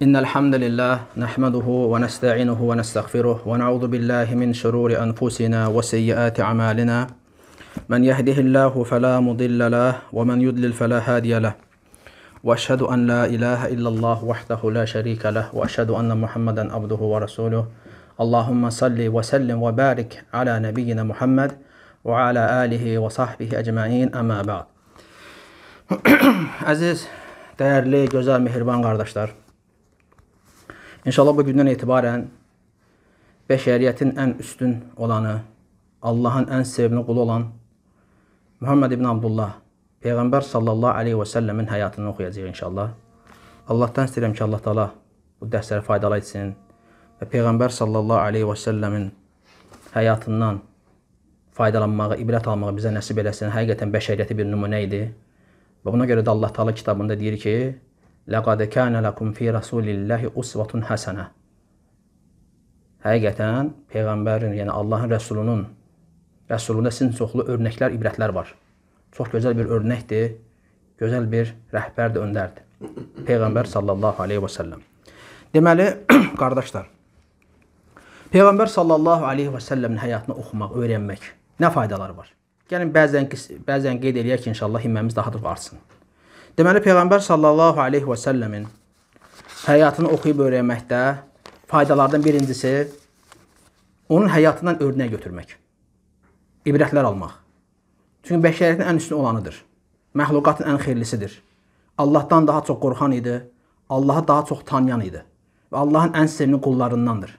إن الحمد لله نحمده ونستعينه ونستغفره ونعوذ بالله من شرور أنفسنا وسيئات أعمالنا من يهده الله فلا مضل له ومن يضلل فلا هادي له وأشهد أن لا إله إلا الله وحده لا شريك له وأشهد أن محمدا عبده ورسوله اللهم صل وسلم وبارك على نبينا محمد وعلى آله وصحبه أجمعين أما بعد Aziz, değerli, güzel, mehriban kardeşler. İnşallah bu gündən etibarən bəşəriyyətin ən üstün olanı, Allahın ən sevimli qulu olan Muhammed ibn Abdullah, Peyğəmbər sallallahu aleyhi və səlləmin həyatını oxuyacaq inşallah. Allahdan istəyirəm ki, Allah Taala bu dərsləri faydalı etsin və Peyğəmbər sallallahu aleyhi və səlləmin həyatından faydalanmağı, ibrət almağı bizə nəsib eləsin. Həqiqətən bəşəriyyəti bir nümunə idi. Və buna görə də Allah Taala kitabında deyir ki: Ləqad kana lakum fi rasulillahi uswatun hasana. Həqiqətən peyğəmbərin, yəni Allahın rəsulunun rəsulunda sizin çoxlu örnəklər, ibrətlər var. Çox gözəl bir örnəkdir. Gözəl bir rəhbərdir, öndərdir. Peyğəmbər sallallahu alayhi və sallam. Deməli, qardaşlar, Peyğəmbər sallallahu alayhi və sallamın həyatını oxumaq, öyrənmək nə faydaları var? Gəlin bəzən bəzən qeyd eləyək ki, inşallah himməmiz daha da artsın. Deməli peyğəmbər sallallahu alayhi və səlləmin həyatını oxuyub öyrənməkdə faydalardan birincisi onun həyatından örnək götürmək. İbrətlər almaq. Çünki bəşəriyyətin ən üstün olanıdır. Məxluqatın ən xeyirlisidir. Allahdan daha çox qorxan idi, Allahı daha çox tanıyan idi və Allahın ən sevimli qullarındandır.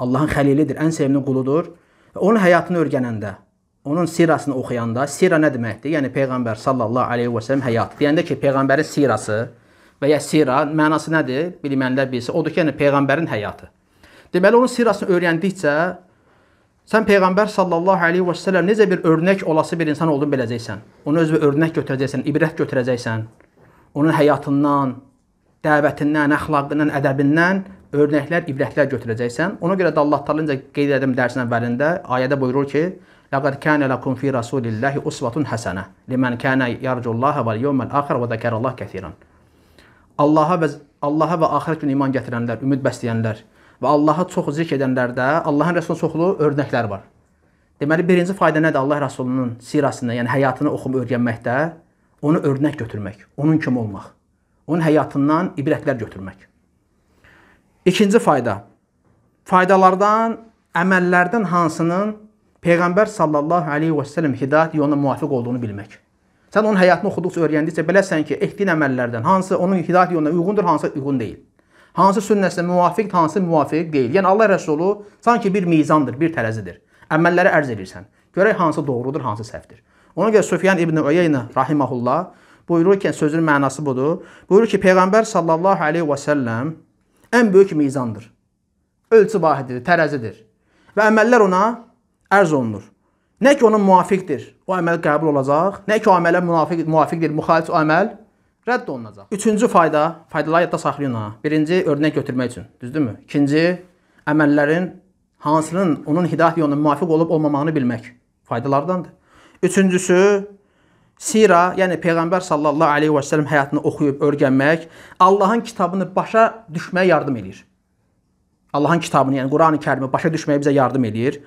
Allahın xəlilidir, ən sevimli quludur. Və onun həyatını öyrənəndə onun sirasını oxuyanda, sira nə deməkdir? Yəni peyğəmbər sallallahu alayhi və səlləm həyatı. Deyəndə ki, peyğəmbərin sirası və ya sira mənası nədir? Bilməyənlər bilsə, odur ki, yəni peyğəmbərin həyatı. Deməli onun sirasını öyrəndikcə sən peyğəmbər sallallahu alayhi və səlləm necə bir örnək olası bir insan olduğunu biləcəksən. Onu özünə örnək götürəcəksən, ibrət götürəcəksən. Onun həyatından, dəvətindən, əxlaqından, ədəbindən örnəklər, ibrətlər götürəcəksən. Ona görə də Allah təala necə qeyd etdim dərsin əvvəlində, ayədə buyurur ki: لقد كان لكم في رسول الله أسوة حسنة لمن كان يرجو الله واليوم الآخر və zəkərəllah kəsirən. Allaha və Allaha və axirət günü iman gətirənlər, ümid bəsləyənlər və Allaha çox zikr edənlərdə Allahın Rəsulunun çoxlu örnəklər var. Deməli birinci fayda nədir Allah Rəsulunun sirasında, yəni həyatını oxum öyrənməkdə onu örnək götürmək, onun kimi olmaq. Onun həyatından ibrətlər götürmək. İkinci fayda. Faydalardan, əməllərdən hansının Peyğəmbər sallallahu əleyhi və səlləm hidayət yoluna muvafiq olduğunu bilmək. Sən onun həyatını oxuduqca, öyrəndikcə beləsən ki, etdiyin əməllərdən hansı onun hidayət yoluna uyğundur, hansı uyğun deyil. Hansı sünnəsinə müvafiqdir, hansı müvafiq deyil. Yəni Allah Rəsulu sanki bir mizandır, bir tərəzidir. Əməlləri ərz edirsən. Görək hansı doğrudur, hansı səhvdir. Ona görə Süfyan ibn Uyeynə rahimehullah buyurur ki, sözün mənası budur. Buyurur ki, Peyğəmbər sallallahu əleyhi və səlləm ən böyük mizandır. Ölçü vahididir, tərəzidir. Və əməllər ona ərz olunur. Nə ki onun müvafiqdir, o əməl qəbul olacaq, nə ki o əmələ müvafiq müvafiqdir, müxalif o əməl rədd olunacaq. Üçüncü fayda, faydaları yadda saxlayın ha. Birinci örnək götürmək üçün, düzdürmü? İkinci əməllərin hansının onun hidayət yoluna müvafiq olub olmamağını bilmək faydalardandır. Üçüncüsü sira, yəni peyğəmbər sallallahu alayhi və sallam həyatını oxuyub öyrənmək Allahın kitabını başa düşməyə yardım eləyir. Allahın kitabını, yəni Qurani Kərimi başa düşməyə bizə yardım eləyir.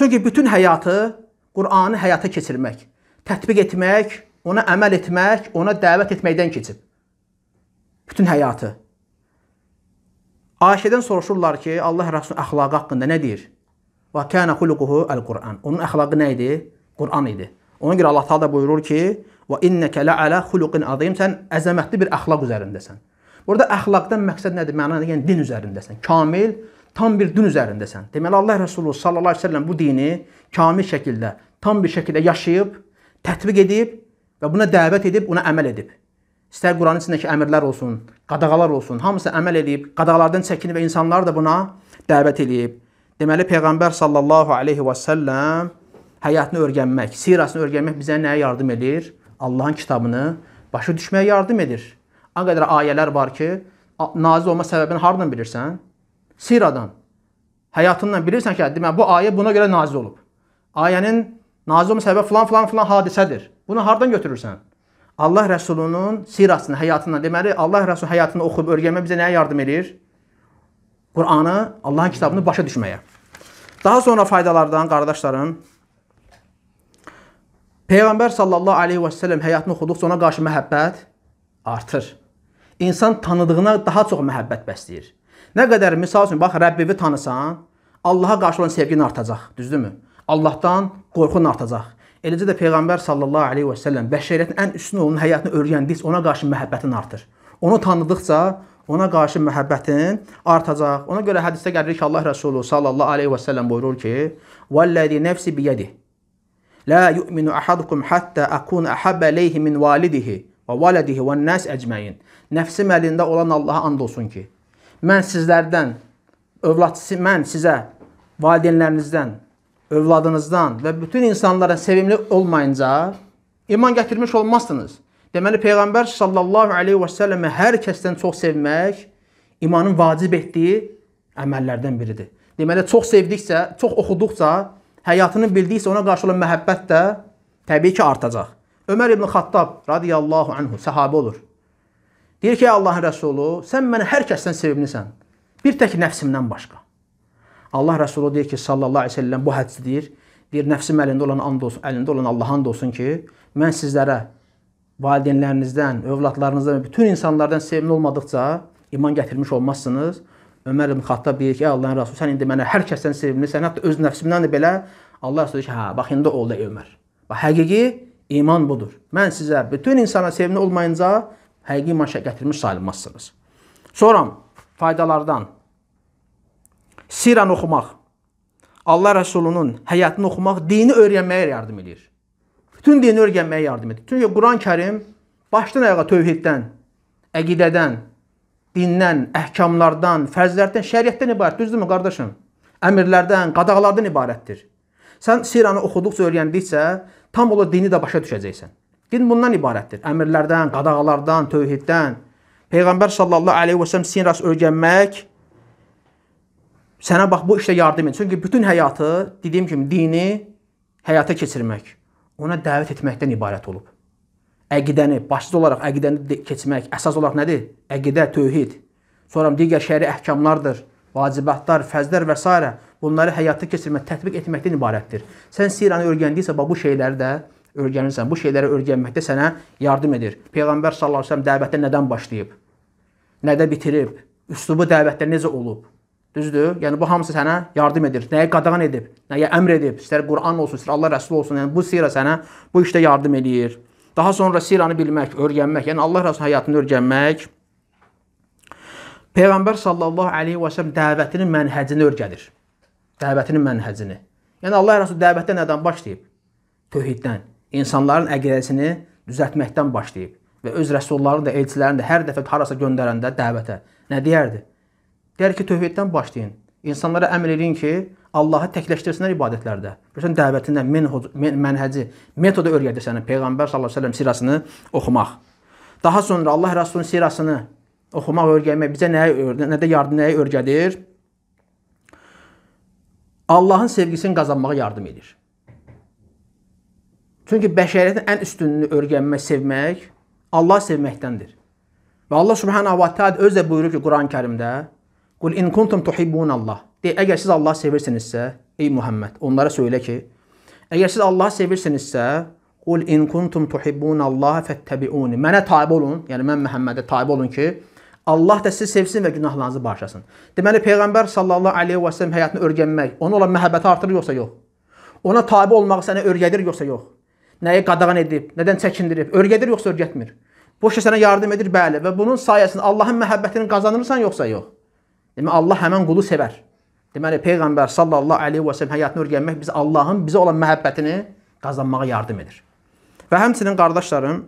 Çünki bütün həyatı Qur'anı həyata keçirmək, tətbiq etmək, ona əməl etmək, ona dəvət etməkdən keçib. Bütün həyatı. Ayşədən soruşurlar ki, Allah Rəsulü əxlaqı haqqında nə deyir? Və kana xuluquhu el-Qur'an. Onun əxlaqı nə idi? Qur'an idi. Ona görə Allah Taala buyurur ki, "Və inneke la'ala xuluqin azim." Sən əzəmətli bir əxlaq üzərindəsən. Burada əxlaqdan məqsəd nədir? Məna nədir? Yəni din üzərindəsən. Kamil, tam bir din üzərindəsən. Deməli Allah Rəsulu sallallahu əleyhi və səlləm bu dini kamil şəkildə, tam bir şəkildə yaşayıb, tətbiq edib və buna dəvət edib, buna əməl edib. İstər Quranın içindəki əmrlər olsun, qadağalar olsun, hamısı əməl edib, qadağalardan çəkinib və insanlar da buna dəvət edib. Deməli peyğəmbər sallallahu əleyhi və səlləm həyatını öyrənmək, sirasını öyrənmək bizə nəyə yardım edir? Allahın kitabını başa düşməyə yardım edir. Nə qədər ayələr var ki, nazil olma səbəbini hardan bilirsən? Siradan. Həyatından bilirsən ki, demə bu ayə buna görə nazil olub. Ayənin nazil olma səbəbi falan falan falan hadisədir. Bunu hardan götürürsən? Allah Rəsulunun sirasını, həyatından, deməli Allah Rəsul həyatını oxuyub öyrənmə bizə nəyə yardım eləyir? Qur'anı, Allahın kitabını başa düşməyə. Daha sonra faydalardan qardaşlarım Peyğəmbər sallallahu aleyhi və səlləm həyatını oxuduqca ona qarşı məhəbbət artır insan tanıdığına daha çox məhəbbət bəsləyir. Nə qədər misal üçün bax Rəbbivi tanısan, Allaha qarşı olan sevgin artacaq, düzdürmü? Allahdan qorxun artacaq. Eləcə də peyğəmbər sallallahu alayhi və sallam bəşəriyyətin ən üstün olan həyatını öyrəndikcə ona qarşı məhəbbətin artır. Onu tanıdıqca ona qarşı məhəbbətin artacaq. Ona görə hədisdə gəlir ki, Allah Rəsulu sallallahu alayhi və sallam buyurur ki: "Vallazi nefsi bi yedi. La yu'minu ahadukum hatta akun ahabba ilayhi min validihi və valadihi wan nas ecmaîn." Nəfsim əlində olan Allaha and olsun ki, mən sizlərdən, övladçısı mən sizə, valideynlərinizdən, övladınızdan və bütün insanlara sevimli olmayınca iman gətirmiş olmazsınız. Deməli, Peyğəmbər sallallahu aleyhi və səlləmə hər kəsdən çox sevmək imanın vacib etdiyi əməllərdən biridir. Deməli, çox sevdikcə, çox oxuduqca, həyatını bildikcə ona qarşı olan məhəbbət də təbii ki, artacaq. Ömər ibn Xattab radiyallahu anhu səhabə olur. Deyir ki, Allahın Rəsulu, sən məni hər kəsdən sevimlisən. Bir tək nəfsimdən başqa. Allah Rəsulu deyir ki, sallallahu əleyhi və səlləm bu hədisi deyir. Deyir, nəfsim əlində olan and olsun, əlində olan Allah'a and olsun ki, mən sizlərə valideynlərinizdən, övladlarınızdan, bütün insanlardan sevimli olmadıqca iman gətirmiş olmazsınız. Ömər ibn Xattab deyir ki, Allahın Rəsulu, sən indi mənə hər kəsdən sevimlisən, hətta öz nəfsimdən də belə. Allah Rəsulu deyir ki, hə, bax indi oldu Ömər. Bax həqiqi iman budur. Mən sizə bütün insana sevimli olmayınca həqiqi maşa gətirmiş sayılmazsınız. Sonra faydalardan siran oxumaq, Allah Rəsulunun həyatını oxumaq dini öyrənməyə yardım edir. Bütün dini öyrənməyə yardım edir. Çünki Quran-Kərim başdan ayağa tövhiddən, əqidədən, dindən, əhkamlardan, fərzlərdən, şəriətdən ibarət, düzdürmü qardaşım? Əmirlərdən, qadağalardan ibarətdir. Sən siranı oxuduqca, öyrəndikcə tam olaraq dini də başa düşəcəksən. Din bundan ibarətdir. Əmirlərdən, qadağalardan, tövhiddən. Peyğəmbər sallallahu əleyhi və səlləm sinras öyrənmək sənə bax bu işdə yardım edir. Çünki bütün həyatı, dediyim kimi, dini həyata keçirmək, ona dəvət etməkdən ibarət olub. Əqidəni başlıca olaraq əqidəni keçmək əsas olaraq nədir? Əqidə, tövhid. Sonra digər şəri əhkamlardır, vacibatlar, fərzlər və s. bunları həyata keçirmək, tətbiq etməkdən ibarətdir. Sən siranı öyrəndiysə bax bu şeyləri də öyrənirsən. Bu şeyləri öyrənməkdə sənə yardım edir. Peyğəmbər sallallahu əleyhi və səlləm dəvətə nədən başlayıb? Nədə bitirib? Üslubu dəvətdə necə olub? Düzdür? Yəni bu hamısı sənə yardım edir. Nəyə qadağan edib? Nəyə əmr edib? İstər Quran olsun, istər Allah Rəsulu olsun. Yəni bu sirə sənə bu işdə yardım eləyir. Daha sonra siranı bilmək, öyrənmək, yəni Allah Rəsulu həyatını öyrənmək Peyğəmbər sallallahu əleyhi və səlləm dəvətinin mənhecini öyrədir. Dəvətinin mənhecini. Yəni Allah Rəsulu dəvətdə nədən başlayıb? Tövhiddən insanların əqidəsini düzəltməkdən başlayıb və öz rəsullarını da, elçilərini də hər dəfə harasa göndərəndə dəvətə nə deyərdi? Deyər ki, tövhiddən başlayın. İnsanlara əmr eləyin ki, Allahı təkləşdirsinlər ibadətlərdə. Görsən dəvətindən mənhəci, metodu öyrədir sənə peyğəmbər sallallahu əleyhi və səlləm sirasını oxumaq. Daha sonra Allah Rəsulunun sirasını oxumaq, öyrənmək bizə nəyə nədə yardım nəyə öyrədir? Allahın sevgisini qazanmağa yardım edir. Çünki bəşəriyyətin ən üstününü öyrənmək, sevmək Allah sevməkdəndir. Və Allah Subhanahu va Taala öz də buyurur ki, Quran-Kərimdə: "Qul in kuntum tuhibbunallah" deyə əgər siz Allah sevirsinizsə, ey Muhammed, onlara söylə ki, əgər siz Allah sevirsinizsə, "Qul in kuntum tuhibbunallah fattabi'uni" mənə tabe olun, yəni mən Məhəmmədə tabe olun ki, Allah da sizi sevsin və günahlarınızı bağışlasın. Deməli peyğəmbər sallallahu əleyhi və səlləm həyatını öyrənmək, ona olan məhəbbəti artırır yoxsa yox? Ona tabe olmağı sənə öyrədir yoxsa yox? Nəyi qadağan edib, nədən çəkindirib? Örgədir yoxsa örgətmir? Boş sənə yardım edir, bəli. Və bunun sayəsində Allahın məhəbbətini qazanırsan yoxsa yox? Deməli Allah həmin qulu sevər. Deməli peyğəmbər sallallahu əleyhi və səlləm həyatını öyrənmək biz Allahın bizə olan məhəbbətini qazanmağa yardım edir. Və həmçinin qardaşlarım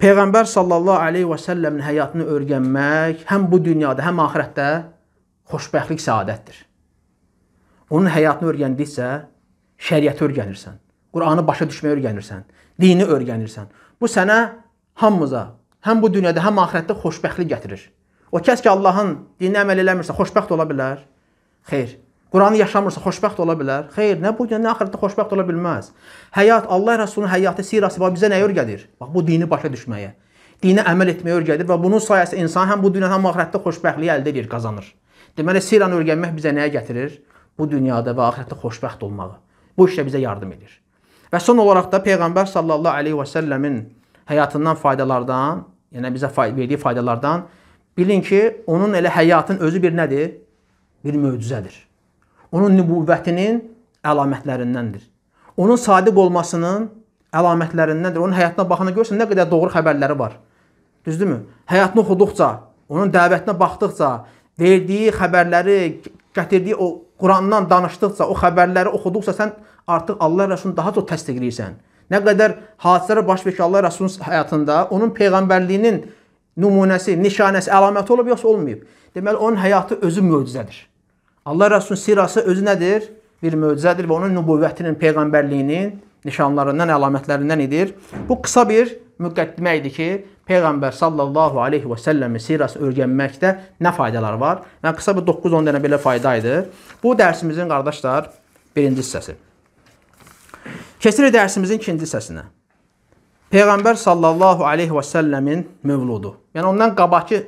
Peyğəmbər sallallahu əleyhi və səlləmin həyatını öyrənmək həm bu dünyada, həm axirətdə xoşbəxtlik, səadətdir. Onun həyatını öyrəndikcə şəriəti öyrənirsən. Quranı başa düşməyə öyrənirsən, dini öyrənirsən. Bu sənə hamımıza, həm bu dünyada, həm axirətdə xoşbəxtlik gətirir. O kəs ki Allahın dininə əməl eləmirsə, xoşbəxt ola bilər? Xeyr. Quranı yaşamırsa xoşbəxt ola bilər? Xeyr, nə bu gün, nə axirətdə xoşbəxt ola bilməz. Həyat Allah Rəsulunun həyatı, sirası bax bizə nəyə öyrədir? Bax bu dini başa düşməyə, dinə əməl etməyə öyrədir və bunun sayəsində insan həm bu dünyada, həm axirətdə xoşbəxtliyi əldə edir, qazanır. Deməli siranı öyrənmək bizə nəyə gətirir? Bu dünyada və axirətdə xoşbəxt olmağı. Bu işlə bizə yardım edir. Və son olaraq da Peyğəmbər sallallahu aleyhi və səlləmin həyatından faydalardan, yəni bizə fay verdiyi faydalardan bilin ki, onun elə həyatın özü bir nədir? Bir möcüzədir. Onun nübüvvətinin əlamətlərindəndir. Onun sadiq olmasının əlamətlərindəndir. Onun həyatına baxanda görürsən nə qədər doğru xəbərləri var. Düzdürmü? Həyatını oxuduqca, onun dəvətinə baxdıqca, verdiyi xəbərləri, gətirdiyi o Qurandan danışdıqca, o xəbərləri oxuduqca sən artıq Allah Rəsulunu daha çox təsdiqləyirsən. Nə qədər hadisələr baş verir Allah Rəsulunun həyatında, onun peyğəmbərliyinin nümunəsi, nişanəsi, əlaməti olub yoxsa olmayıb. Deməli onun həyatı özü möcüzədir. Allah Rəsulunun sirası özü nədir? Bir möcüzədir və onun nübüvvətinin, peyğəmbərliyinin nişanlarından, əlamətlərindən idir. Bu qısa bir müqəddimə idi ki, Peyğəmbər sallallahu aleyhi və səlləmin sirası öyrənməkdə nə faydalar var? Yəni, qısa bir 9-10 dənə belə fayda idi. Bu dərsimizin, qardaşlar, birinci hissəsi. Keçirik dərsimizin ikinci hissəsinə. Peyğəmbər sallallahu aleyhi və səlləmin mövludu. Yəni, ondan qabaqki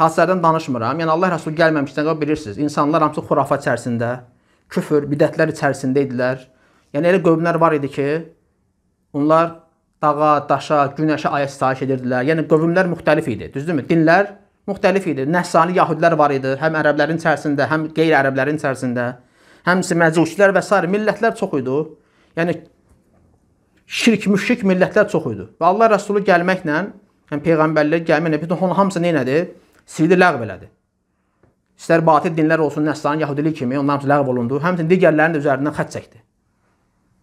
hadisələrdən danışmıram. Yəni, Allah Rəsulü gəlməmişdən qabaq bilirsiniz. İnsanlar hamısı xurafa içərisində, küfür, bidətlər içərisində idilər. Yəni, elə qövmlər var idi ki, onlar dağa, daşa, günəşə ayə sitayiş edirdilər. Yəni, qövmlər müxtəlif idi, düzdürmü? Dinlər müxtəlif idi. Nəhsani yahudlər var idi, həm ərəblərin içərisində, həm qeyri-ərəblərin içərisində, həmsi məcuslər və s. millətlər çox idi. Yəni şirk, müşrik millətlər çox idi. Və Allah Rəsulu gəlməklə, yəni peyğəmbərlər gəlməklə bütün onun hamısı nə elədi? Sildi, ləğv elədi. İstər batil dinlər olsun, Nəsrani, Yahudilik kimi, onlar hamısı ləğv olundu. Həmçinin digərlərinin də üzərindən xətt çəkdi.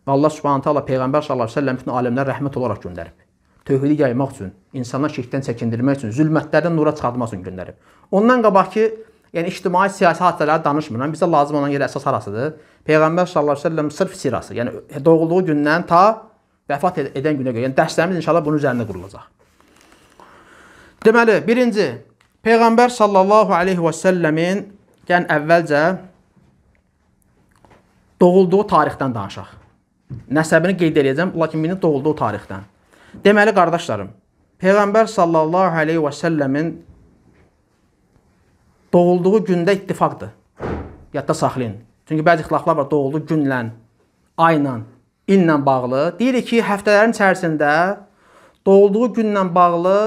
Və Allah Subhanahu taala peyğəmbər sallallahu əleyhi və səlləm bütün aləmlərə rəhmət olaraq göndərib. Tövhidi yaymaq üçün, insanlar şirkdən çəkindirmək üçün, zülmətlərdən nura çıxartmaq üçün göndərib. Ondan qabaqki Yəni ictimai siyasi hadisələri danışmıram. Bizə lazım olan yer əsas harasıdır? Peyğəmbər sallallahu əleyhi və səlləm sırf sirası, yəni doğulduğu gündən ta vəfat edən günə qədər. Yəni dərslərimiz inşallah bunun üzərində qurulacaq. Deməli, birinci Peyğəmbər sallallahu əleyhi və səlləmin yəni əvvəlcə doğulduğu tarixdən danışaq. Nəsəbini qeyd edəcəm, lakin minin doğulduğu tarixdən. Deməli qardaşlarım, Peyğəmbər sallallahu əleyhi və səlləmin doğulduğu gündə ittifaqdır. Yadda saxlayın. Çünki bəzi ixtilaflar var doğulduğu günlə, ayla, illə bağlı. Deyirik ki, həftələrin içərisində doğulduğu günlə bağlı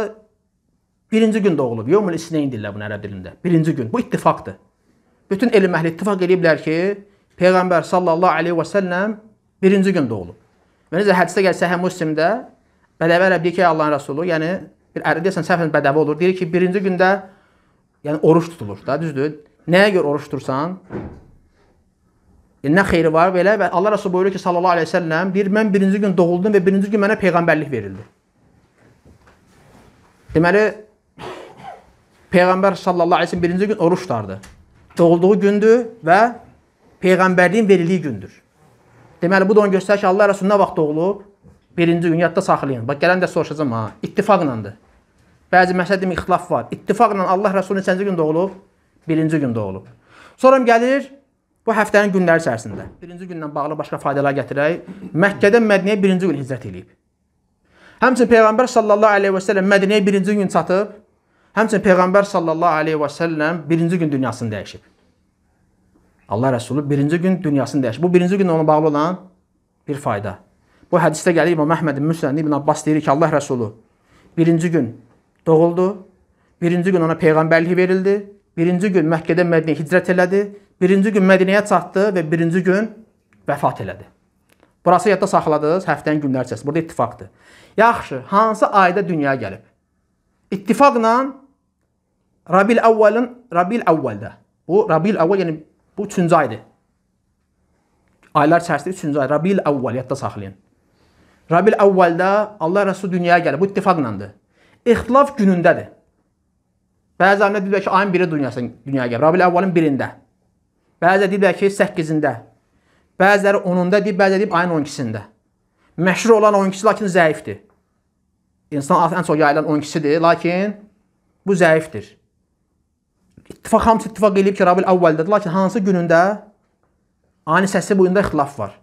birinci gün doğulub. Yomul isneyn deyirlər bunu ərəb dilində. Birinci gün. Bu ittifaqdır. Bütün elm əhli ittifaq eləyiblər ki, Peyğəmbər sallallahu aleyhi və səlləm birinci gün doğulub. Və necə hədisdə gəlir Səhih Müslimdə Bədəvi ərəb deyir ki, Allahın Rəsulu, yəni bir ərəb deyəsən səhvən bədəvi olur. Deyir ki, birinci gündə Yəni oruç tutulur da, düzdür? Nəyə görə oruç tutursan? E, nə xeyri var belə? Və Allah Rəsulü buyurur ki, sallallahu əleyhi və səlləm, bir mən birinci gün doğuldum və birinci gün mənə peyğəmbərlik verildi. Deməli peyğəmbər sallallahu əleyhi və səlləm birinci gün oruç tutardı. Doğulduğu gündür və peyğəmbərliyin verildiyi gündür. Deməli bu da onu göstərir ki, Allah Rəsulü nə vaxt doğulub? Birinci gün yadda saxlayın. Bax gələn də soruşacağam ha. İttifaqlandır. Bəzi məsələ demək ixtilaf var. İttifaqla Allah Rəsulü neçənci gün doğulub? Birinci gün doğulub. Sonra gəlir bu həftənin günləri içərisində. Birinci gündən bağlı başqa faydalar gətirək. Məkkədən Mədinəyə birinci gün hicrət edib. Həmçinin Peyğəmbər sallallahu aleyhi və səlləm Mədinəyə birinci gün çatıb. Həmçinin Peyğəmbər sallallahu aleyhi və səlləm birinci gün dünyasını dəyişib. Allah Rəsulü birinci gün dünyasını dəyişib. Bu birinci günlə ona bağlı olan bir fayda. Bu hədisdə gəlir İmam Əhmədin Müsləndi İbn Abbas deyir ki, Allah Rəsulü birinci gün doğuldu. Birinci gün ona peyğəmbərlik verildi. Birinci gün Məkkədən Mədinəyə hicrət elədi. Birinci gün Mədinəyə çatdı və birinci gün vəfat elədi. Burası yadda saxladınız həftənin günləri içərisində. Burada ittifaqdır. Yaxşı, hansı ayda dünyaya gəlib? İttifaqla Rabil Əvvəlin Rabil Əvvəldə. Bu Rabil Əvvəl yəni bu 3-cü aydır. Aylar içərisində 3-cü ay Rabil Əvvəl yadda saxlayın. Rabil Əvvəldə Allah Rəsul dünyaya gəlir. Bu ittifaqlandır ixtilaf günündədir. Bəzilərinə deyirlər ki, ayın 1-i dünyası dünyaya gəlir. Rabiul əvvəlin 1-ində. Bəziləri deyirlər ki, 8-ində. Bəziləri 10-unda deyir, bəziləri deyir ayın 12-sində. Məşhur olan 12-si lakin zəifdir. İnsan ən çox yayılan 12-sidir, lakin bu zəifdir. İttifaq hamısı ittifaq eləyib ki, Rabiul əvvəldədir, lakin hansı günündə ani səsi boyunda ixtilaf var.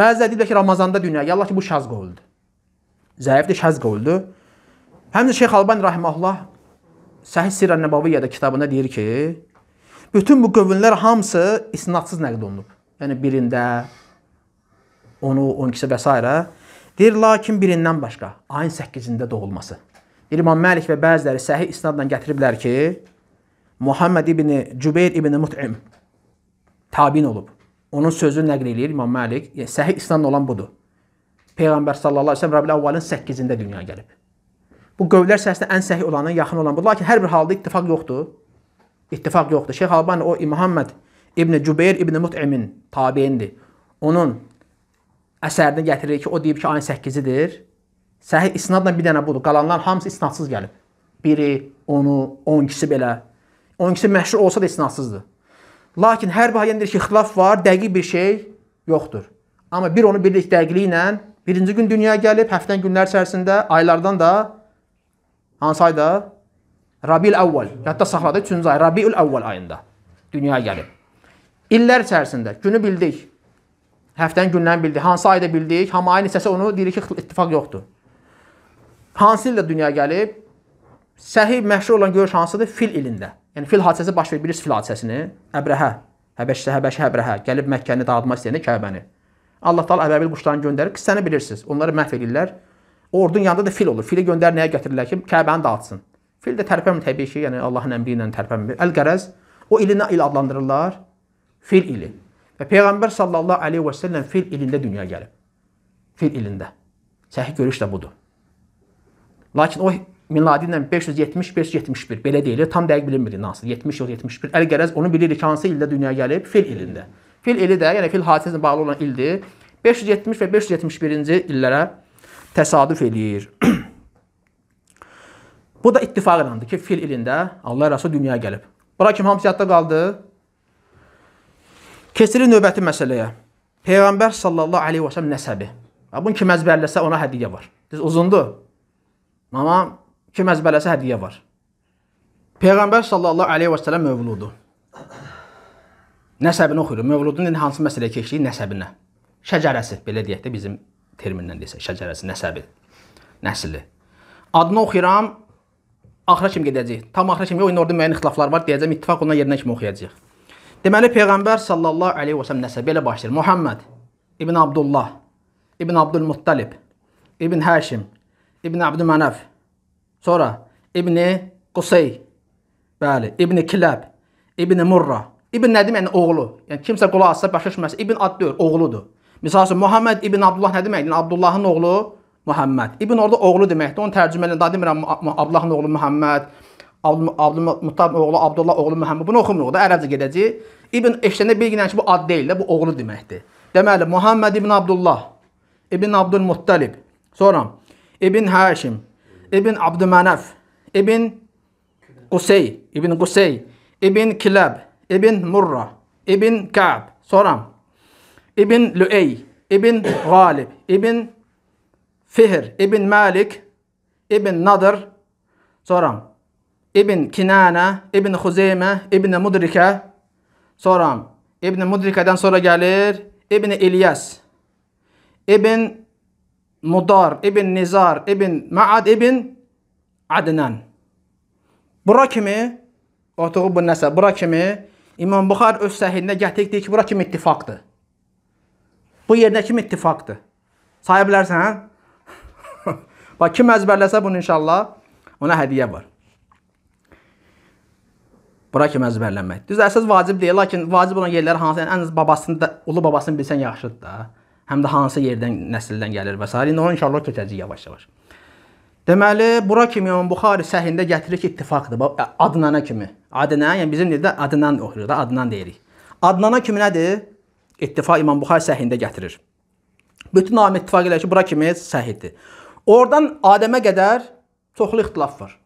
Bəziləri deyirlər ki, Ramazanda dünyaya gəlir, lakin bu şaz qovuldur zəifdir, şəz qovuldür. Həmdə Şeyx Albani rahimehullah Səhih Sirr Nəbaviyyədə kitabında deyir ki, bütün bu qövünlər hamısı isnadsız nəql olunub. Yəni birində onu 12-si və s. Deyir, lakin birindən başqa ayın 8-də doğulması. Deyir, İmam Məlik və bəziləri səhih isnadla gətiriblər ki, Muhammed ibn Cübeyr ibn Mut'im tabin olub. Onun sözü nəql eləyir İmam Məlik. Yəni, səhih isnadla olan budur. Peyğəmbər sallallahu əleyhi və səlləm Rəbiul Əvvalın 8-də dünyaya gəlib. Bu qövlər səhəsində ən səhih olanın yaxın olan budur. Lakin hər bir halda ittifaq yoxdur. İttifaq yoxdur. Şeyx Albani o Muhammed İbn Cübeyr İbn Mut'imin tabiindir. Onun əsərini gətirir ki, o deyib ki, ayın 8-idir. Səhih isnadla bir dənə budur. Qalanlar hamısı isnadsız gəlib. Biri, onu, 12-si belə. 12-si məşhur olsa da isnadsızdır. Lakin hər bir halda yəni deyir ki, ixtilaf var, dəqiq bir şey yoxdur. Amma bir onu birlik dəqiqliyi ilə Birinci gün dünyaya gəlib, həftən günlər içərisində, aylardan da hansı ayda? Rabiul Əvvəl. Yadda saxladı 3-cü ay, Rabiul Əvvəl ayında dünyaya gəlib. İllər içərisində günü bildik. Həftənin günlərini bildik. Hansı ayda bildik? Həm ayın hissəsi onu deyirik ki, ittifaq yoxdur. Hansı ildə dünyaya gəlib? Səhih məşhur olan görüş hansıdır? Fil ilində. Yəni fil hadisəsi baş verir. Bilirsiniz fil hadisəsini? Əbrəhə, Həbəşə, Həbəşə, Əbrəhə gəlib Məkkəni dağıtmaq istəyəndə Kəbəni. Allah Taala əbəbil quşlarını göndərir. Qissəni bilirsiniz. Onları məhv edirlər. Ordun yanında da fil olur. Fili göndər nəyə gətirirlər ki, Kəbəni dağıtsın. Fil də tərpənmir təbii ki, yəni Allahın əmri ilə tərpənmir. Əl-qərəz o ili nə il adlandırırlar? Fil ili. Və Peyğəmbər sallallahu əleyhi və səlləm fil ilində dünyaya gəlib. Fil ilində. Səhih görüş də budur. Lakin o miladi ilə 570-571 belə deyilir, tam dəqiq bilinmir hansı. 70 yox 71. Əl-qərəz onu bilirik hansı ildə dünyaya gəlib? Fil ilində. Fil ili də, yəni fil hadisəsi ilə bağlı olan ildir. 570 və 571-ci illərə təsadüf eləyir. Bu da ittifaq ilandır ki, fil ilində Allah Rəsul dünyaya gəlib. Bura kim hamısı yadda qaldı? Keçirir növbəti məsələyə. Peyğəmbər sallallahu aleyhi və sələm nəsəbi. Bunu kim əzbərləsə ona hədiyyə var. Siz uzundur. Amma kim əzbərləsə hədiyyə var. Peyğəmbər sallallahu aleyhi və sələm mövludur. Nəsəbini oxuyuruq. Mövludun indi hansı məsələyə keçdiyi nəsəbinə. Şəcərəsi belə deyək də bizim terminlə desək, şəcərəsi, nəsəbi, nəsli. Adını oxuyuram, axıra kimi gedəcək. Tam axıra kimi yox, indi orada müəyyən ixtilaflar var, deyəcəm ittifaq ondan yerinə kimi oxuyacağıq. Deməli Peyğəmbər sallallahu əleyhi və səlləm nəsəbi elə başlayır. Muhammed ibn Abdullah, ibn Abdülmuttalib, ibn Həşim, ibn Abdümanaf. Sonra ibn Qusay, bəli, ibn Kiləb, ibn Murra, İbn nə deməkdir? Yəni, oğlu. Yəni kimsə qulaq assa başa düşməsə İbn ad deyil, oğludur. Məsəl üçün Muhammed ibn Abdullah nə deməkdir? Yəni, Abdullahın oğlu Muhammed. İbn orada oğlu deməkdir. Onun tərcümə ilə daha demirəm Abdullahın oğlu Muhammed, Abdülmuttab oğlu Abdullah oğlu Muhammed. Bunu oxumuruq da ərəbcə gedəcək. İbn eşlənə bilginən ki, bu ad deyil də, bu oğlu deməkdir. Deməli Muhammed ibn Abdullah, ibn Abdülmuttalib, sonra ibn Haşim, ibn Abdümanaf, ibn Qusey, ibn Qusey, ibn Kilab, İbn Murra, İbn Ka'b, Soram, İbn Lüey, İbn Galib, İbn Fihr, İbn Malik, İbn Nadır, Soram, İbn Kinana, İbn Huzeyme, İbn Mudrike, Soram, İbn Mudrike'den sonra gelir İbn İlyas, İbn Mudar, İbn Nizar, İbn Ma'ad, İbn Adnan. Bura kimi? Otuğu bu nəsə. Bura kimi? İmam Buxar öz səhində gətirib deyir ki, bura kim ittifaqdır. Bu yerdə kim ittifaqdır. Saya bilərsən, hə? Bax, kim əzbərləsə bunu inşallah, ona hədiyə var. Bura kim əzbərlənmək. Düz əsas vacib deyil, lakin vacib olan yerlər hansı, yəni ən az babasını da, ulu babasını bilsən yaxşıdır da. Həm də hansı yerdən, nəsildən gəlir və s. İndi onu inşallah keçəcəyik yavaş-yavaş. Deməli, bura kimi İmam Buxari səhində gətirir ki, ittifaqdır. Adnana kimi. Adnana, yəni bizim dildə Adnan oxuyur da, Adnan deyirik. Adnana kimi nədir? İttifaq İmam Buxari səhində gətirir. Bütün alim ittifaq eləyir ki, bura kimi səhiddir. Oradan Adəmə qədər çoxlu ixtilaf var.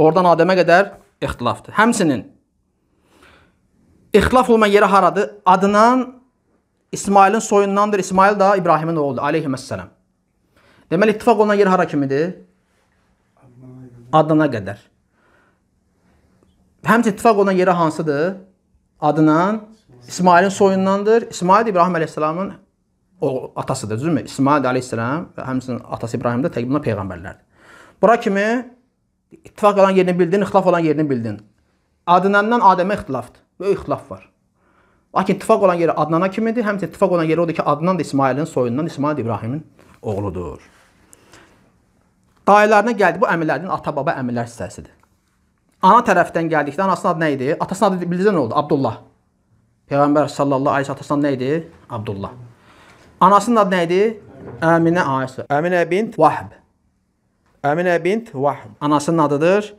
Oradan Adəmə qədər ixtilafdır. Həmsinin ixtilaf olma yeri haradır? Adnan İsmailin soyundandır. İsmail da İbrahimin oğludur. Aleyhissalam. Deməli, ittifaq olunan yer hara kimidir? Adına qədər. Həmçə ittifaq olunan yeri hansıdır? Adından, İsmailin soyundandır. İsmail İbrahim əleyhissalamın atasıdır, düzdürmü? İsmail əleyhissalam və həmçinin atası İbrahim də təqribən peyğəmbərlərdir. Bura kimi ittifaq olan yerini bildin, ixtilaf olan yerini bildin. Adnandan Adəmə ixtilafdır. Böyük ixtilaf var. Lakin ittifaq olan yeri Adnana kimidir, həmçinin ittifaq olan yeri odur ki, Adnan da İsmailin soyundan, İsmail İbrahimin oğludur. Dayılarına gəldi bu əmirlərdən ata-baba əmirlər hissəsidir. Ana tərəfdən gəldikdə anasının adı nə idi? Atasının adı bilirsən nə oldu? Abdullah. Peyğəmbər sallallahu əleyhi və səlləm atasının nə idi? Abdullah. Anasının adı nə idi? Əminə Ayşə. Əminə bint Vahb. Əminə bint Vahb. Anasının adıdır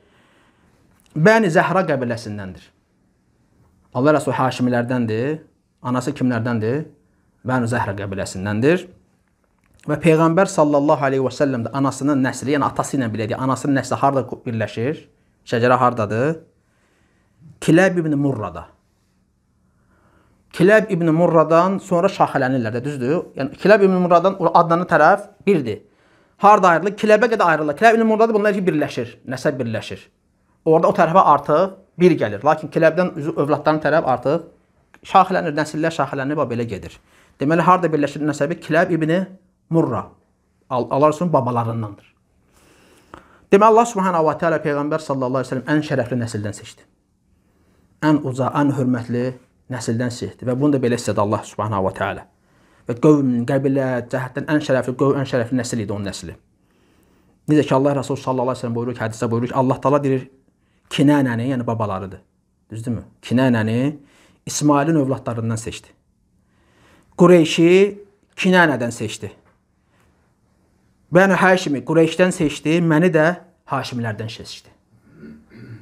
Bəni Zəhra qəbiləsindəndir. Allah Rəsulü Haşimilərdəndir. Anası kimlərdəndir? Bəni Zəhra qəbiləsindəndir. Və Peyğəmbər sallallahu aleyhi və səlləm də anasının nəsli, yəni atası ilə belədir, anasının nəsli harada birləşir? Şəcərə hardadır? Kiləb ibn Murrada. Kiləb ibn Murradan sonra şaxələnirlər də, düzdür? Yəni Kiləb ibn Murradan adlanan tərəf birdir. Harda ayrılır? Kiləbə qədər ayrılır. Kiləb ibn Murrada bunlar iki birləşir, nəsəb birləşir. Orada o tərəfə artıq bir gəlir. Lakin Kiləbdən övladların tərəf artıq şaxələnir, nəsillər şaxələnib, belə gedir. Deməli harda birləşir nəsəbi Kiləb ibn Murrada Murra. Al Alarsunun babalarındandır. Deməli Allah Subhanahu va Taala peyğəmbər sallallahu əleyhi və səlləm ən şərəfli nəsildən seçdi. Ən uca, ən hörmətli nəsildən seçdi və bunu da belə istədi Allah Subhanahu va Taala. Və qövm, qəbilə cəhətdən ən şərəfli qövm, ən şərəfli nəsil idi onun nəsli. Necə ki Allah Rəsulü sallallahu əleyhi və səlləm buyurur ki, hədisdə buyurur ki, Allah təala deyir Kinənəni, yəni babalarıdır. Düzdürmü? Kinənəni İsmailin övladlarından seçdi. Qureyşi Kinənədən seçdi. Bəni Haşimi Qureyşdən seçdi, məni də Haşimlərdən seçdi.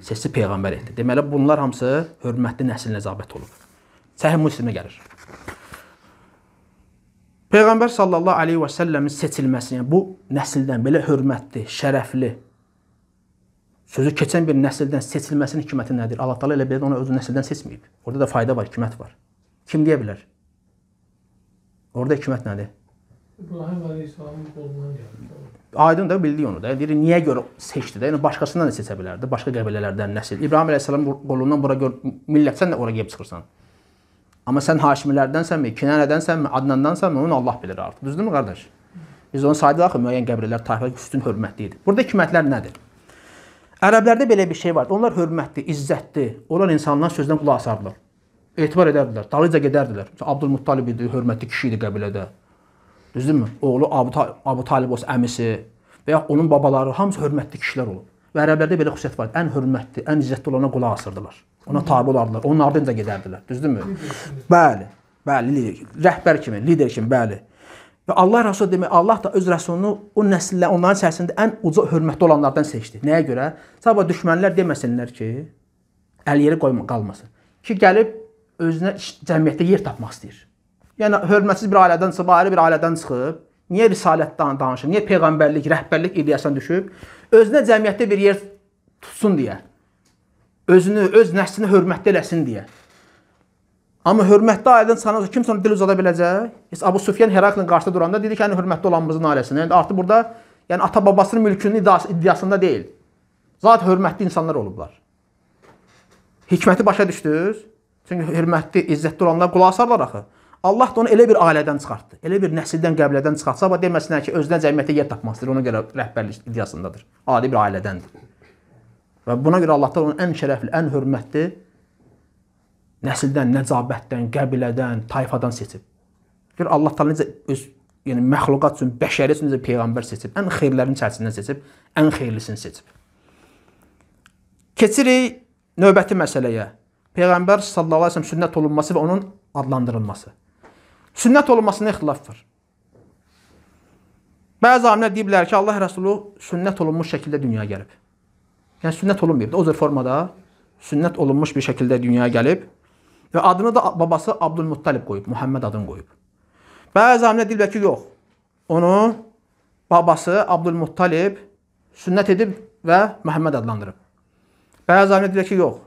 Seçdi peyğəmbər etdi. Deməli bunlar hamısı hörmətli nəsil nəcabət olub. Səhih Müslimə gəlir. Peyğəmbər sallallahu alayhi və sallamın seçilməsi, yəni bu nəsildən belə hörmətli, şərəfli sözü keçən bir nəsildən seçilməsinin hikməti nədir? Allah Taala elə belə onu öz nəsildən seçməyib. Orada da fayda var, hikmət var. Kim deyə bilər? Orada hikmət nədir? İbrahim Aleyhisselamın qolundan gəldi. Aydın da bildik onu da. Deyir niyə görə seçdi də? Yəni başqasından da seçə bilərdi, başqa qəbilələrdən nəsil. İbrahim Əleyhissalamın qolundan bura gör millətsən də ora gəlib çıxırsan. Amma sən Haşimlərdənsənmi, Kinanədənsənmi, Adnandansanmı, onu Allah bilir artıq. Düzdürmü qardaş? Biz onu saydıq axı müəyyən qəbilələr tarixdə üstün hörmətli idi. Burada kimətlər nədir? Ərəblərdə belə bir şey vardı. Onlar hörmətli, izzətli olan insanlar sözdən qulaq asardılar. Etibar edərdilər, dalıca gedərdilər. Abdülmuttalib idi, hörmətli kişi idi qəbilədə. Düzdürmü? Oğlu Abu, Ta Abu Talib olsa əmisi və ya onun babaları hamısı hörmətli kişilər olub. Və ərəblərdə belə xüsusiyyət var idi. Ən hörmətli, ən izzətli olana qulaq asırdılar. Ona tabe olardılar. Onun ardınca gedərdilər. Düzdürmü? Bəli. Bəli, rəhbər kimi, lider kimi, bəli. Və Allah Rəsulü demək, Allah da öz rəsulunu o nəsillə onların içərisində ən uca hörmətli olanlardan seçdi. Nəyə görə? Sabah düşmənlər deməsinlər ki, əl yeri qoyma qalmasın. Ki gəlib özünə cəmiyyətdə yer tapmaq istəyir. Yəni hörmətsiz bir ailədən çıxıb, ayrı bir ailədən çıxıb, niyə risalətdən danışır? Niyə peyğəmbərlik, rəhbərlik ideyasından düşüb? Özünə cəmiyyətdə bir yer tutsun deyə. Özünü, öz nəslini hörmətli eləsin deyə. Amma hörmətli ailədən çıxan kimsə ona dil uzada biləcək? Heç Abu Sufyan Heraklin qarşısında duranda dedi ki, yəni hörmətli olanımızın ailəsinə. Yəni artıq burada yəni ata babasının mülkünün iddiasında deyil. Zat hörmətli insanlar olublar. Hikməti başa düşdünüz? Çünki hörmətli, izzətli olanlar qulaq asarlar axı. Allah da onu elə bir ailədən çıxartdı. Elə bir nəsildən, qəbilədən çıxartsa, amma deməsinlər ki, özünə cəmiyyətdə yer tapmasıdır, ona görə rəhbərlik iddiasındadır. Adi bir ailədəndir. Və buna görə Allahdan onun ən şərəfli, ən hörmətli nəsildən, nəcabətdən, qəbilədən, tayfadan seçib. Gör Allah təala necə öz yəni məxluqat üçün, bəşəri üçün necə peyğəmbər seçib, ən xeyirlərin içərisindən seçib, ən xeyirlisini seçib. Keçirik növbəti məsələyə. Peyğəmbər sallallahu əleyhi və səlləm sünnət olunması və onun adlandırılması sünnət olunmasına ixtilaf var. Bəzi alimlər deyiblər ki, Allah Rəsulu sünnət olunmuş şəkildə dünyaya gəlib. Yəni sünnət olunmayıb da, o cür formada sünnət olunmuş bir şəkildə dünyaya gəlib və adını da babası Abdülmuttalib qoyub, Muhammed adını qoyub. Bəzi alimlər deyiblər ki, yox. Onu babası Abdülmuttalib sünnət edib və Məhəmməd adlandırıb. Bəzi alimlər deyirlər ki, yox.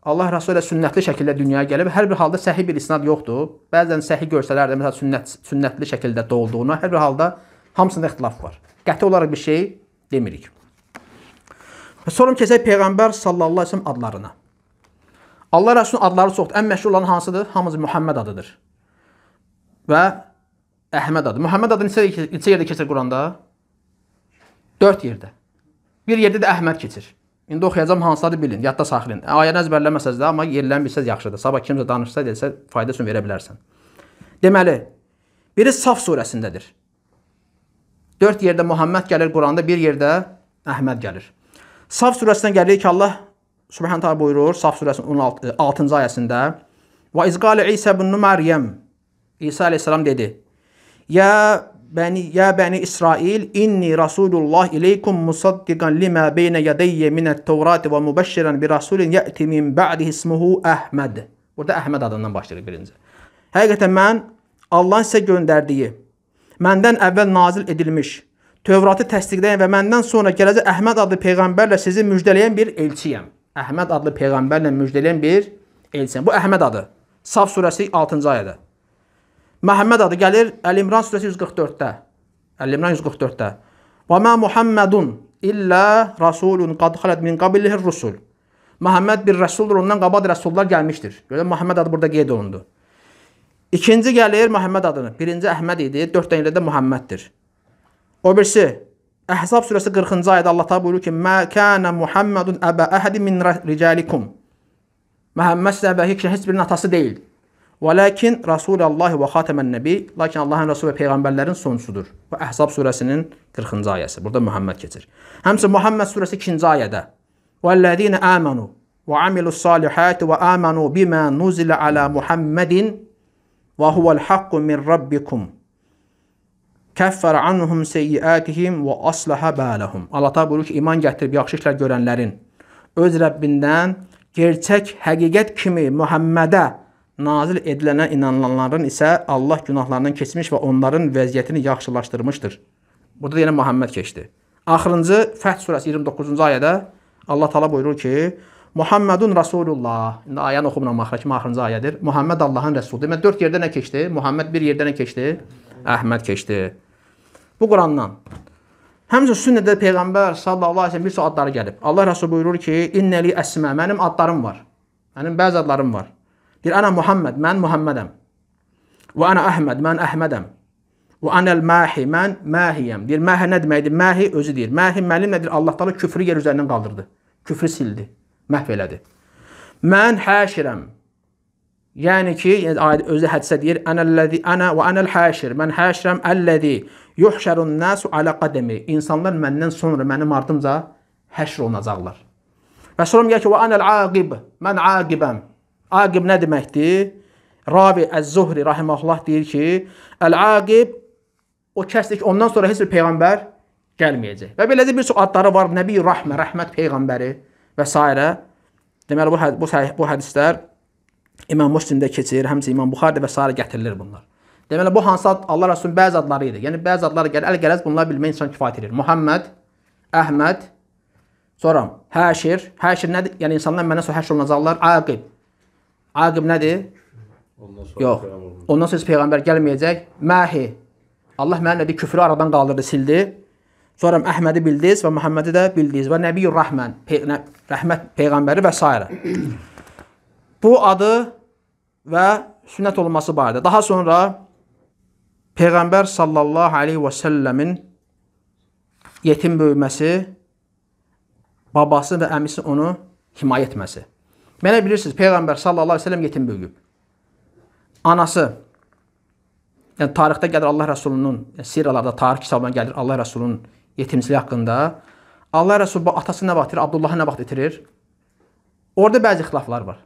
Allah Rəsulü ilə sünnətli şəkildə dünyaya gəlib, hər bir halda səhih bir isnad yoxdur. Bəzən səhih görsələr də, məsələn, sünnət, sünnətli şəkildə doğulduğuna, hər bir halda hamısında ixtilaf var. Qəti olaraq bir şey demirik. Sonra keçək Peyğəmbər sallallahu əleyhi və səlləm adlarına. Allah Rəsulunun adları çoxdur. Ən məşhur olan hansıdır? Hamımız Muhammed adıdır. Və Əhməd adı. Muhammed adı neçə, neçə yerdə keçir Quranda? 4 yerdə. Bir yerdə də Əhməd keçir. İndi oxuyacam hansıları bilin, yadda saxlayın. Ayəni əzbərləməsəz də, amma yerlərini bilsəz yaxşıdır. Sabah kimsə danışsa desə faydasını verə bilərsən. Deməli, biri Saf surəsindədir. 4 yerdə Muhammed gəlir Quranda, bir yerdə Əhməd gəlir. Saf surəsindən gəlir ki, Allah Subhanahu taala buyurur Saf surəsinin 16-cı e, 16 ayəsində: "Və izqalə İsa ibn Məryəm" İsa əleyhissalam dedi: "Ya bəni ya bəni İsrail inni rasulullah ileykum musaddiqan lima beyne yadayya min at-Taurat və mubashshiran bi rasulin yati min ba'dihi ismuhu Əhməd. Burada Əhməd adından başlayır birinci. Həqiqətən mən Allahın sizə göndərdiyi, məndən əvvəl nazil edilmiş Tövratı təsdiqləyən və məndən sonra gələcək Əhməd adlı peyğəmbərlə sizi müjdələyən bir elçiyəm. Əhməd adlı peyğəmbərlə müjdələyən bir elçiyəm. Bu Əhməd adı. Saf surəsi 6-cı ayədə. Məhəmməd adı gəlir Əl-İmran surəsi 144-də. Əl-İmran 144-də. Və mə Muhammedun illə rasulun qad xalat min qablihir rusul. Məhəmməd bir rəsuldur, ondan qabaq rəsullar gəlmişdir. Görək Məhəmməd adı burada qeyd olundu. İkinci gəlir Məhəmməd adını. Birinci Əhməd idi, 4 dənə də Məhəmməddir. O birisi Əhzab surəsi 40-cı ayədə Allah təala buyurur ki: "Mə kana Muhammedun əbə əhədin min ricalikum." Məhəmməd sizə heç birinin atası deyil. Və lakin Rasulullah və xatəmən nəbi, lakin Allahın Rəsulu və peyğəmbərlərin sonsudur. Bu Əhzab surəsinin 40-cı ayəsi. Burada Məhəmməd keçir. Həmçinin Məhəmməd surəsi 2-ci ayədə "Vəllədinə amanu və amilussalihati və amanu bimə nuzilə alə Muhammedin və huvel haqqu min rabbikum" kəffər anhum seyyiatihim və aslaha balahum. Allah təala buyurur ki, iman gətirib yaxşı işlər görənlərin öz Rəbbindən gerçək həqiqət kimi Məhəmmədə nazil edilənə inananların isə Allah günahlarından keçmiş və onların vəziyyətini yaxşılaşdırmışdır. Burada da yenə Məhəmməd keçdi. Axırıncı Fəth surəsi 29-cu ayədə Allah təala buyurur ki: Muhammedun Rasulullah. İndi ayəni oxumla maxraki axırıncı ayədir. Muhammed Allahın rəsuludur. Demək 4 yerdə nə keçdi? Muhammed bir yerdə nə keçdi? Əhməd keçdi. Bu Qurandan. Həmçinin sünnədə peyğəmbər sallallahu əleyhi və səlləm bir çox adları gəlib. Allah Rəsulu buyurur ki: "İnnəli əsmə mənim adlarım var. Mənim bəzi adlarım var. Jer ana Muhammed, man Muhammedam. Ve ana Ahmed, man Ahmedam. Və anəl mahi, mən mahiyəm. Deyir, mahi nə deməkdir? Mahi özü deyir. Mahi müəllim nədir? Allah təala küfrü yer üzərindən qaldırdı. Küfrü sildi, məhv elədi. Mən haşirəm. Yəni ki, yəni özü hədisə deyir, anəllazi ana və anəl haşir. Mən haşirəm allazi yuhşarun nasu ala qadami. İnsanlar məndən sonra mənim ardımca həşr olunacaqlar. Və sonra deyir ki, və anəl aqib. Mən aqibəm. Aqib nə deməkdir? Rabi Əz-Zuhri rahimehullah deyir ki, Əl-Aqib o kəsdir ki, ondan sonra heç bir peyğəmbər gəlməyəcək. Və beləcə bir çox adları var. Nəbi Rəhmə, rəhmət peyğəmbəri və s. Deməli bu bu, bu hədislər İmam Müslimdə keçir, həmçinin İmam Buxarıda və s. gətirilir bunlar. Deməli bu hansı ad Allah Rəsulunun bəzi adları idi. Yəni bəzi adlar gəlir, əl-gələz bunları bilmək insan kifayət edir. Muhammed, Əhməd, sonra Həşir. Həşir nədir? Yəni insanlar məndən sonra həşr olunacaqlar. Aqib. Aqib nədir? Ondan sonra Yox. Ondan sonra peyğəmbər gəlməyəcək. Məhi. Allah mənə nəbi küfrü aradan qaldırdı, sildi. Sonra Əhmədi bildiniz və Məhəmmədi də bildiniz və Nəbiyyur Rəhmən, pe nə, rəhmət peyğəmbəri və s. Bu adı və sünnət olması barədə. Daha sonra peyğəmbər sallallahu alayhi və sallamın yetim böyüməsi, babası və əmisi onu himayə etməsi. Belə bilirsiniz, Peyğəmbər sallallahu əleyhi və səlləm yetim böyüyüb. Anası yəni tarixdə gəlir Allah Rəsulunun yəni, sirralarda tarix kitabına gəlir Allah Rəsulunun yetimçiliyi haqqında. Allah Rəsulu bu atası nə vaxt itirir, Abdullahı nə vaxt itirir? Orda bəzi xilaflar var.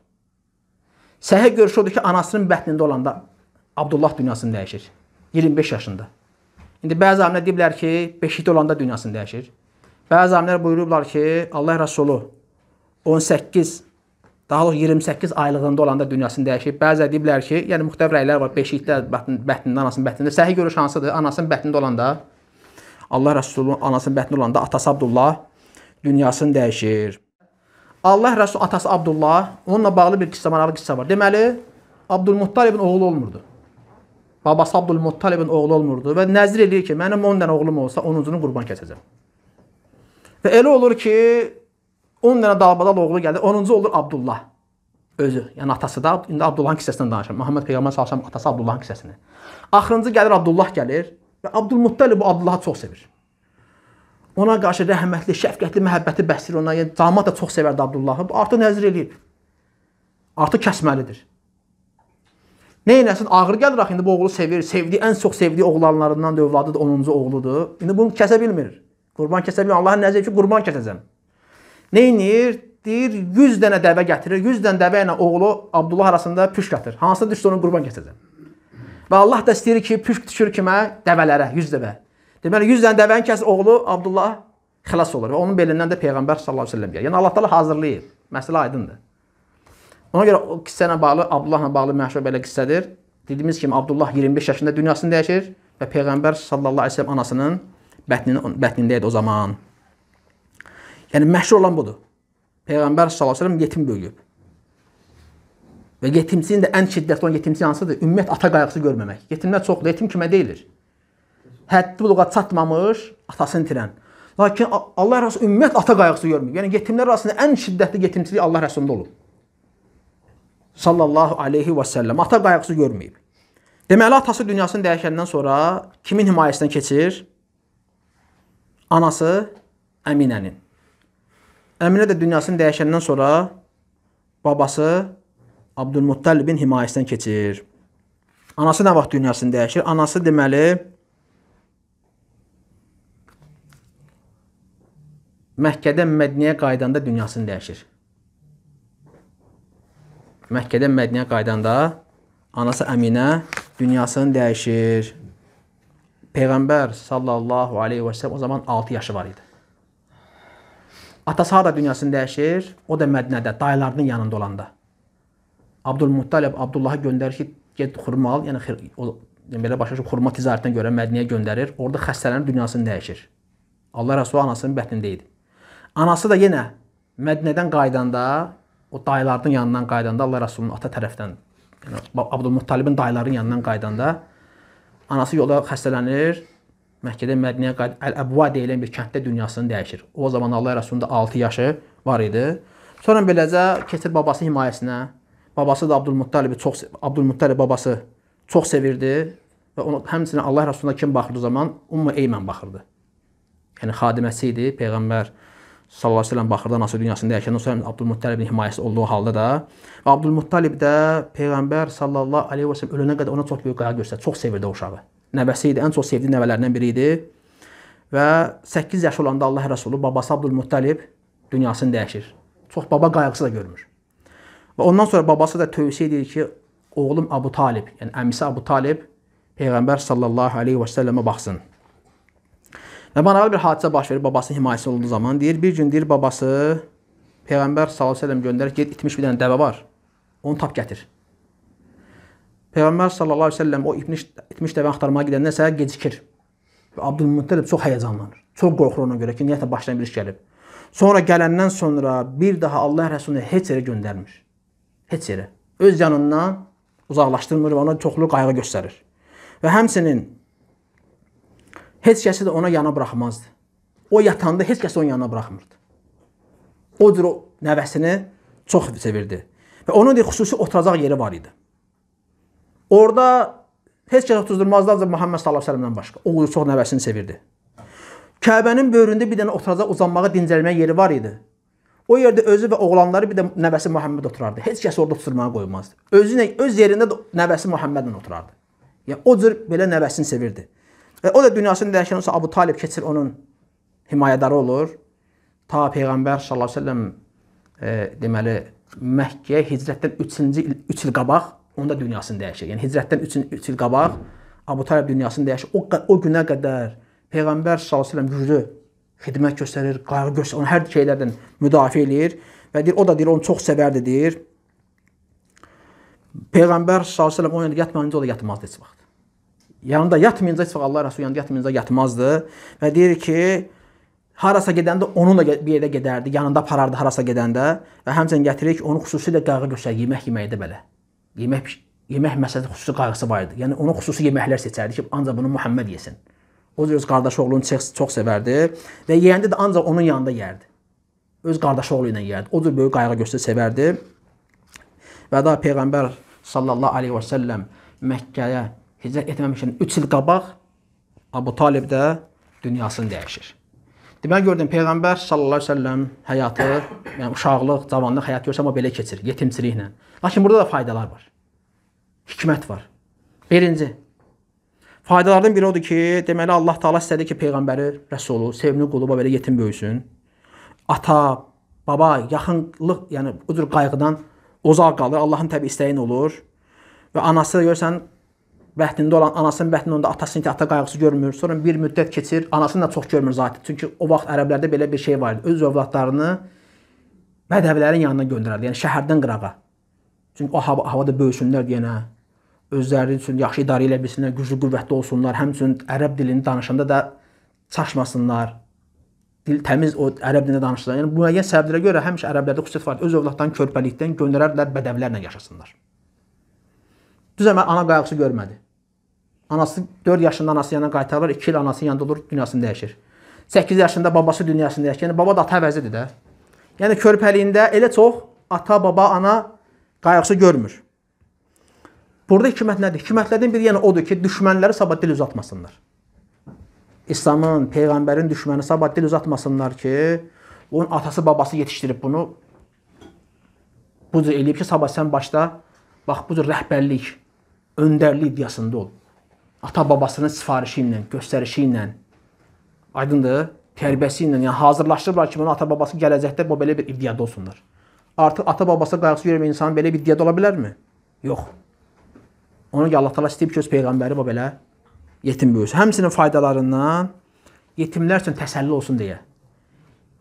Səhih görüşü odur ki, anasının bətnində olanda Abdullah dünyasını dəyişir. 25 yaşında. İndi bəzi alimlər deyiblər ki, beşikdə olanda dünyasını dəyişir. Bəzi alimlər buyurublar ki, Allah Rəsulu 18 daha doğrusu 28 aylığında olanda dünyasını dəyişib. Bəzə deyiblər ki, yəni müxtəlif rəylər var. Beşikdə bətn, bətnində, anasının bətnində. Səhih görüş hansıdır? Anasının bətnində olanda Allah Rəsulunun anasının bətnində olanda atası Abdullah dünyasını dəyişir. Allah Rəsul atası Abdullah, onunla bağlı bir qissə, maraqlı qissə var. Deməli, Abdülmuttalibin oğlu olmurdu. Babası Abdülmuttalibin oğlu olmurdu və nəzr eləyir ki, mənim 10 dənə oğlum olsa 10-cunu qurban kəsəcəm. Və elə olur ki, 10 dənə dalbadal oğlu gəlir. 10-cu olur Abdullah. Özü, yəni atası da indi Abdullahın kisəsindən danışıram. Məhəmməd peyğəmbər sallallahu əleyhi atası Abdullahın kisəsindən. Axırıncı gəlir Abdullah gəlir və Abdülmuttalib bu Abdullahı çox sevir. Ona qarşı rəhmətli, şəfqətli məhəbbəti bəsdir ona. Yəni damat da çox sevərdi Abdullahı. Artıq nəzr eləyib. Artıq kəsməlidir. Nə eləsin? Ağır gəlir axı indi bu oğlu sevir. Sevdiyi ən çox sevdiyi oğlanlarından da övladı da 10-cu oğludur. İndi bunu kəsə bilmir. Qurban kəsə bilmir. Allahın nəzəri ki, qurban kəsəcəm. Neynir? Deyir 100 dənə dəvə gətirir. 100 dənə dəvə ilə oğlu Abdullah arasında püş gətirir. Hansına düşsə onu qurban gətirəcəm. Və Allah da istəyir ki, püş düşür kimə? Dəvələrə, 100 dəvə. Deməli 100 dənə dəvənin kəs oğlu Abdullah xilas olur və onun belindən də peyğəmbər sallallahu əleyhi və səlləm gəlir. Yəni Allah təala hazırlayır. Məsələ aydındır. Ona görə o qissəyə bağlı, Abdullahla bağlı məşhur belə qissədir. Dediyimiz kimi Abdullah 25 yaşında dünyasını dəyişir və peyğəmbər sallallahu əleyhi və səlləm anasının bətninin bətnində idi o zaman. Yəni məşhur olan budur. Peyğəmbər sallallahu əleyhi və səlləm yetim böyüyüb. Və yetimçinin də ən şiddətli olan yetimçi hansıdır? Ümumiyyət ata qayğısı görməmək. Yetimlər çoxdur, yetim kimə deyilir? Həddi buluğa çatmamış atasını itirən. Lakin Allah Rəsulü ümumiyyət ata qayğısı görmür. Yəni yetimlər arasında ən şiddətli yetimçilik Allah Rəsulündə olub. Sallallahu aleyhi və səlləm ata qayğısı görməyib. Deməli atası dünyasını dəyişəndən sonra kimin himayəsindən keçir? Anası Əminənin. Əminə də dünyasını dəyişəndən sonra babası Abdülmuttalibin himayəsindən keçir. Anası nə vaxt dünyasını dəyişir? Anası deməli Məkkədən Mədniyə qaydanda dünyasını dəyişir. Məkkədən Mədniyə qaydanda anası Əminə dünyasını dəyişir. Peyğəmbər sallallahu aleyhi və səlləm o zaman 6 yaşı var idi. Atası hara dünyasını dəyişir? O da Mədinədə, dayılarının yanında olanda. Abdülmuttalib Abdullahı göndərir ki, get xurma al, yəni o yəni belə başa düşüb xurma ticarətinə görə Mədinəyə göndərir. Orda xəstələrin dünyasını dəyişir. Allah Rəsulü anasının bətnində idi. Anası da yenə Mədinədən qayıdanda, o dayılarının yanından qayıdanda Allah Rəsulunun ata tərəfdən, yəni Abdülmuttalibin dayılarının yanından qayıdanda anası yolda xəstələnir, Məkkədə Mədniyə Əl-Əbva deyilən bir kənddə dünyasını dəyişir. O zaman Allah Rəsulunda 6 yaşı var idi. Sonra beləcə keçir babası himayəsinə. Babası da Abdülmuttalibi çox Abdülmuttalib babası çox sevirdi və onu həmçinin Allah Rəsuluna kim baxırdı zaman Ummu Eymən baxırdı. Yəni xadiməsi idi, peyğəmbər sallallahu əleyhi və səlləm baxırdı anası dünyasını dəyişəndən sonra Abdülmuttalibin himayəsi olduğu halda da və Abdülmuttalib də peyğəmbər sallallahu əleyhi və səlləm ölənə qədər ona çox böyük qayğı göstərdi, çox sevirdi o uşağı nəvəsi idi, ən çox sevdiyi nəvələrindən biri idi. Və 8 yaş olanda Allah Rəsulu babası Abdülmuttalib dünyasını dəyişir. Çox baba qayğısı da görmür. Və ondan sonra babası da tövsiyə edir ki, oğlum Abu Talib, yəni əmisi Abu Talib Peyğəmbər sallallahu aleyhi və səlləmə baxsın. Və maraqlı bir hadisə baş verir babası himayəsi olduğu zaman. Deyir, bir gün deyir babası Peyğəmbər sallallahu aleyhi və səlləm göndərir, get itmiş bir dənə dəvə var. Onu tap gətir. Peyğəmbər sallallahu əleyhi və səlləm o itmiş itmiş dəvə axtarmağa gedəndə isə gecikir. Və Abdülmuttalib çox həyəcanlanır. Çox qorxur ona görə ki, niyyətə başlayan bir iş gəlib. Sonra gələndən sonra bir daha Allah Rəsulunu heç yerə göndərmir. Heç yerə. Öz yanından uzaqlaşdırmır və ona çoxlu qayğı göstərir. Və həmçinin heç kəsi də ona yana buraxmazdı. O yatanda heç kəs onun yanına buraxmırdı. O cür o nəvəsini çox sevirdi. Və onun da xüsusi oturacaq yeri var idi. Orda heç kəs otuzdurmazdı ancaq Məhəmməd sallallahu əleyhi və səlləmdən başqa. O çox nəvəsini sevirdi. Kəbənin böyründə bir dənə oturacaq, uzanmağa, dincəlməyə yeri var idi. O yerdə özü və oğlanları bir də nəvəsi Məhəmməd oturardı. Heç kəs orada oturmağa qoymazdı. Özü nə öz yerində də nəvəsi Məhəmmədlə oturardı. Yəni o cür belə nəvəsini sevirdi. Və o da dünyasını dəyişən olsa Abu Talib keçir onun himayədarı olur. Ta peyğəmbər sallallahu əleyhi və səlləm e, deməli Məkkəyə hicrətdən 3-cü il 3 il qabaq onda dünyasını dəyişir. Yəni hicrətdən 3 üç il qabaq Əbu Talib dünyasını dəyişir. O o günə qədər peyğəmbər sallallahu əleyhi və səlləm güclü xidmət göstərir, qayğı göstərir, onu hər şeylərdən müdafiə eləyir və deyir o da deyir onu çox sevərdi deyir. Peyğəmbər sallallahu əleyhi və səlləm onun yanında yatmayınca o da yatmazdı heç vaxt. Yanında yatmayınca heç vaxt Allah Rəsulu yanında yatmayınca yatmazdı və deyir ki, harasa gedəndə onunla bir yerə gedərdi, yanında aparardı harasa gedəndə və həmçinin gətirir ki, onu xüsusilə qayğı göstərir yemək yeməkdə belə yemək yemək məsələsi xüsusi qayğısı var idi. Yəni ona xüsusi yeməklər seçərdi ki, ancaq bunu Məhəmməd yesin. O öz qardaş oğlunu çox, çox sevərdi və yeyəndə də ancaq onun yanında yerdi. Öz qardaş oğlu ilə yerdi. O cür böyük qayğı göstərə sevərdi. Və da peyğəmbər sallallahu alayhi və sallam Məkkəyə hicrət etməmişdən 3 il qabaq Abu Talib də dünyasını dəyişir. Deməli gördüm peyğəmbər sallallahu alayhi və sallam həyatı, yəni uşaqlıq, cavanlıq həyatı görsəm o belə keçir, yetimçiliklə. Lakin burada da faydalar var. Hikmət var. Birinci, faydalardan biri odur ki, deməli Allah Taala istədi ki, peyğəmbəri, rəsulu, sevimli quluba belə yetim böyüsün. Ata, baba, yaxınlıq, yəni bu cür qayğıdan uzaq qalır. Allahın təbii istəyin olur. Və anası görsən bətnində olan anasının bətnində onda atasının ata qayğısı görmür. Sonra bir müddət keçir, anasını da çox görmür zaten. Çünki o vaxt ərəblərdə belə bir şey var idi. Öz övladlarını bədəvlərin yanına göndərərdi. Yəni şəhərdən qırağa. Çünki o hava, havada böyüsünlər yenə özləri üçün yaxşı idarə edə bilsinlər, güclü qüvvətli olsunlar, həmçinin ərəb dilini danışanda da çaşmasınlar. Dil təmiz o ərəb dilində danışsınlar. Yəni müəyyən səbəblərə görə həmişə ərəblərdə xüsusi var. Öz övladlarını körpəlikdən göndərərdilər bədəvlərlə yaşasınlar. Düz əməl ana qayğısı görmədi. Anası 4 yaşında anası yanına qaytarılır, 2 il anasının yanında olur, dünyasını dəyişir. 8 yaşında babası dünyasını dəyişir. Yəni baba da ata əvəzidir də. Yəni körpəliyində elə çox ata, baba, ana Qayaqsı görmür. Burada hikmət nədir? Hikmətlərdən biri yəni odur ki, düşmənləri sabah dil uzatmasınlar. İslamın, peyğəmbərin düşməni sabah dil uzatmasınlar ki, onun atası, babası yetişdirib bunu. Bu cür eləyib ki, sabah sən başda bax bu cür rəhbərlik, öndərlik iddiasında ol. Ata babasının sifarişi ilə, göstərişi ilə. Aydındır? Tərbiyəsi ilə, yəni hazırlaşdırıblar ki, bunun ata babası gələcəkdə bu belə bir iddiada olsunlar artıq ata-babası qayğısı görməyən insan belə bir diyyət ola bilərmi? Yox. Ona görə Allah təala istəyib ki, öz peyğəmbəri bu belə yetim böyüsün. Həmçinin faydalarından yetimlər üçün təsəlli olsun deyə.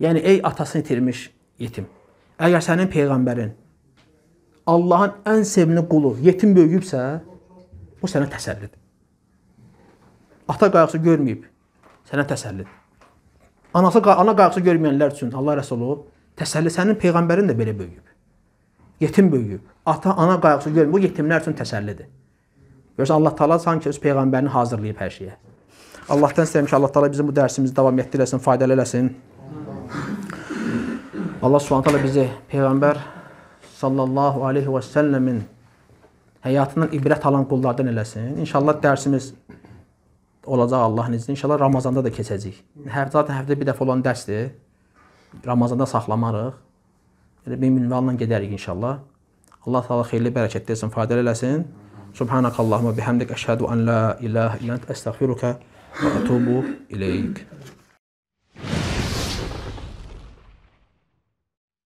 Yəni ey atasını itirmiş yetim. Əgər sənin peyğəmbərin Allahın ən sevimli qulu yetim böyüyübsə, bu sənə təsəllidir. Ata qayğısı görməyib, sənə təsəllidir. Anası ana qayğısı görməyənlər üçün Allah Rəsulu Təsəlli sənin peyğəmbərin də belə böyüyüb. Yetim böyüyüb. Ata, ana qayğısı görmür. Bu yetimlər üçün təsəllidir. Görürsən Allah Taala sanki öz peyğəmbərini hazırlayıb hər şeyə. Allahdan istəyirəm ki, Allah Taala bizim bu dərsimizi davam etdirəsin, faydalı eləsin. Allah Subhanahu taala bizi peyğəmbər sallallahu alayhi və sallamın həyatından ibrət alan qullardan eləsin. İnşallah dərsimiz olacaq Allahın izni. İnşallah Ramazanda da keçəcək. Hər zaten həftədə bir dəfə olan dərsdir. Ramazanda saxlamarıq. Elə yəni bir minvalla gedərik inşallah. Allah Taala xeyirli bərəkət versin, faydalı eləsin. Subhanakallahumma bihamdik əşhadu an la ilaha illa ent əstəğfiruka və etubu ileyk.